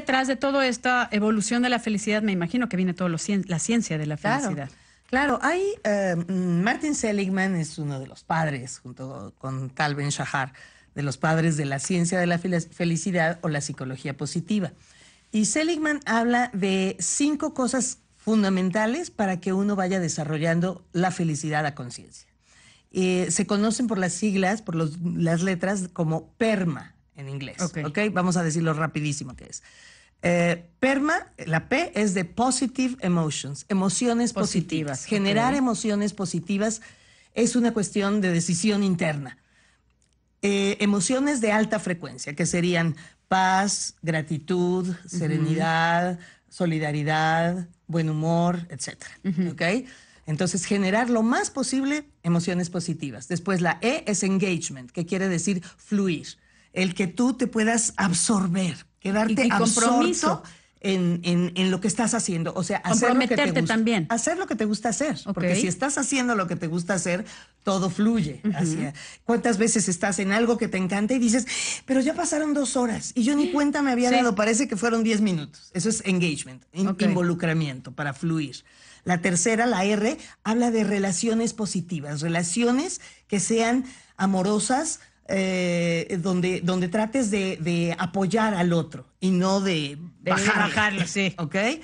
detrás de toda esta evolución de la felicidad, me imagino que viene toda la ciencia de la felicidad. Claro, hay eh, mm, Martin Seligman es uno de los padres, junto con Calvin Shahar, de los padres de la ciencia de la felicidad o la psicología positiva. Y Seligman habla de cinco cosas fundamentales para que uno vaya desarrollando la felicidad a conciencia. Eh, se conocen por las siglas, por las letras como PERMA, en inglés. Ok. Vamos a decirlo rapidísimo que es. Eh, PERMA, la P es de positive emotions, emociones positivas. Generar emociones positivas es una cuestión de decisión interna. Eh, emociones de alta frecuencia, que serían paz, gratitud, serenidad, solidaridad, buen humor, etc. ¿Ok? Entonces, generar lo más posible emociones positivas. Después, la E es engagement, que quiere decir fluir el que tú te puedas absorber, quedarte absorto compromiso. En, lo que estás haciendo. O sea, hacer lo que te gusta, también. Hacer lo que te gusta hacer. Porque si estás haciendo lo que te gusta hacer, todo fluye. ¿Cuántas veces estás en algo que te encanta y dices, pero ya pasaron dos horas y yo ni cuenta me había dado? Parece que fueron diez minutos. Eso es engagement, involucramiento para fluir. La tercera, la R, habla de relaciones positivas, relaciones que sean amorosas, eh, donde, donde trates de, apoyar al otro y no de, bajar bajarle. sí. ¿Ok? Esa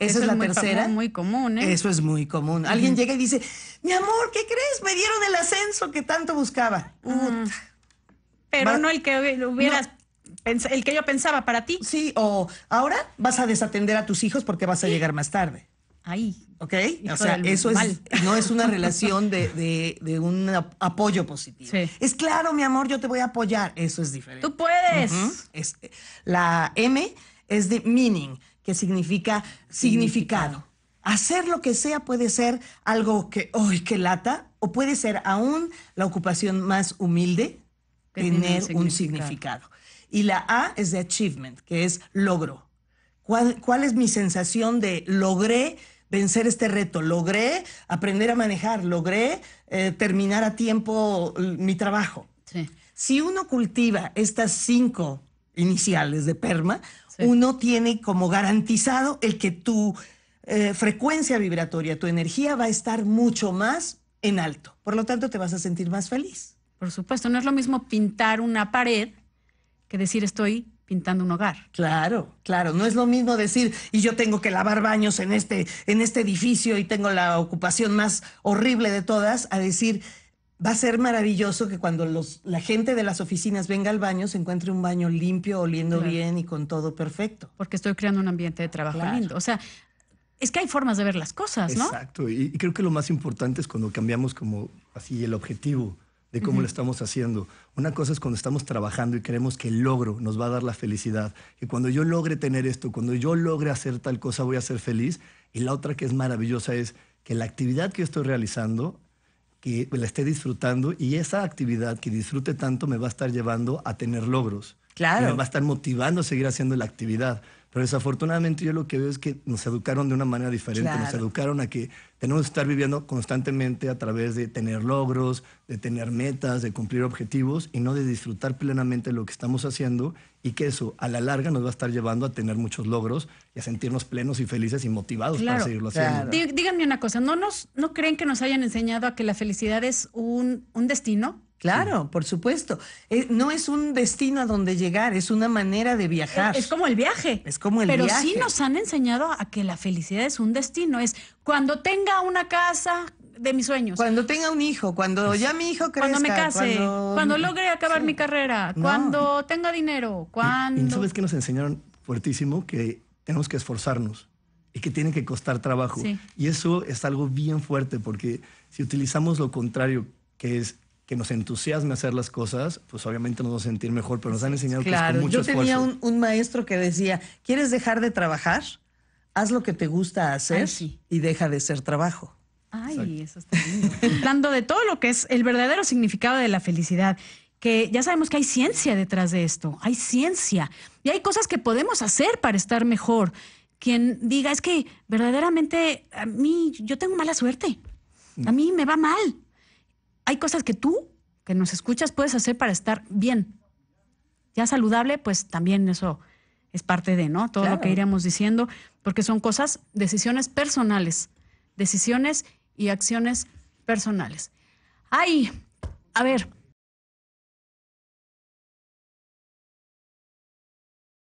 Eso es la muy tercera. Común, muy común, ¿eh? Eso es muy común. Alguien llega y dice, mi amor, ¿qué crees? Me dieron el ascenso que tanto buscaba. Pero no el que el que yo pensaba para ti. Sí, o ahora vas a desatender a tus hijos porque vas a llegar más tarde ahí. ¿Ok? O sea, eso es, no es una relación de, un apoyo positivo. Es claro, mi amor, yo te voy a apoyar. Eso es diferente. Tú puedes. la M es de meaning, que significa significado. Hacer lo que sea puede ser algo que, hoy que lata, o puede ser aún la ocupación más humilde, tener un significado. Y la A es de achievement, que es logro. ¿Cuál, es mi sensación de logré vencer este reto, logré aprender a manejar, logré eh, terminar a tiempo mi trabajo. Si uno cultiva estas cinco iniciales de PERMA, uno tiene como garantizado el que tu eh, frecuencia vibratoria, tu energía va a estar mucho más en alto. Por lo tanto, te vas a sentir más feliz. Por supuesto, no es lo mismo pintar una pared que decir estoy pintando un hogar. Claro, claro, no es lo mismo decir, y yo tengo que lavar baños en este, en este edificio y tengo la ocupación más horrible de todas, a decir, va a ser maravilloso que cuando la gente de las oficinas venga al baño se encuentre un baño limpio, oliendo bien y con todo perfecto. Porque estoy creando un ambiente de trabajo lindo. O sea, es que hay formas de ver las cosas, ¿no? Exacto, y, y creo que lo más importante es cuando cambiamos como así el objetivo de cómo lo estamos haciendo. Una cosa es cuando estamos trabajando y creemos que el logro nos va a dar la felicidad, que cuando yo logre tener esto, cuando yo logre hacer tal cosa voy a ser feliz. Y la otra que es maravillosa es que la actividad que estoy realizando, que la esté disfrutando y esa actividad que disfrute tanto me va a estar llevando a tener logros. Claro. me va a estar motivando a seguir haciendo la actividad. Pero desafortunadamente yo lo que veo es que nos educaron de una manera diferente, nos educaron a que tenemos que estar viviendo constantemente a través de tener logros, de tener metas, de cumplir objetivos y no de disfrutar plenamente lo que estamos haciendo y que eso a la larga nos va a estar llevando a tener muchos logros y a sentirnos plenos y felices y motivados para seguirlo haciendo. Díganme una cosa, ¿no, nos, ¿no creen que nos hayan enseñado a que la felicidad es un, un destino? Claro, por supuesto. Eh, no es un destino a donde llegar, es una manera de viajar. Es, como el viaje. Es como el Pero viaje. Pero sí nos han enseñado a que la felicidad es un destino, es cuando tenga una casa de mis sueños. Cuando tenga un hijo, cuando pues, ya mi hijo crezca. Cuando me case, cuando, logre acabar mi carrera, cuando tenga dinero, cuando... ¿Y ¿Sabes que nos enseñaron fuertísimo? Que tenemos que esforzarnos y que tiene que costar trabajo. Y eso es algo bien fuerte porque si utilizamos lo contrario, que es que nos entusiasme hacer las cosas, pues obviamente nos va a sentir mejor, pero nos han enseñado claro, que es con mucho esfuerzo. Yo tenía Un, maestro que decía, ¿quieres dejar de trabajar? Haz lo que te gusta hacer y deja de ser trabajo. Ay, eso está lindo. Hablando de todo lo que es el verdadero significado de la felicidad, que ya sabemos que hay ciencia detrás de esto, hay ciencia y hay cosas que podemos hacer para estar mejor. Quien diga, es que verdaderamente a mí yo tengo mala suerte, a mí me va mal, hay cosas que tú, que nos escuchas, puedes hacer para estar bien. Ya saludable, pues también eso es parte de, ¿no? Todo lo que iremos diciendo, porque son cosas, decisiones personales, decisiones y acciones personales. Ay, a ver,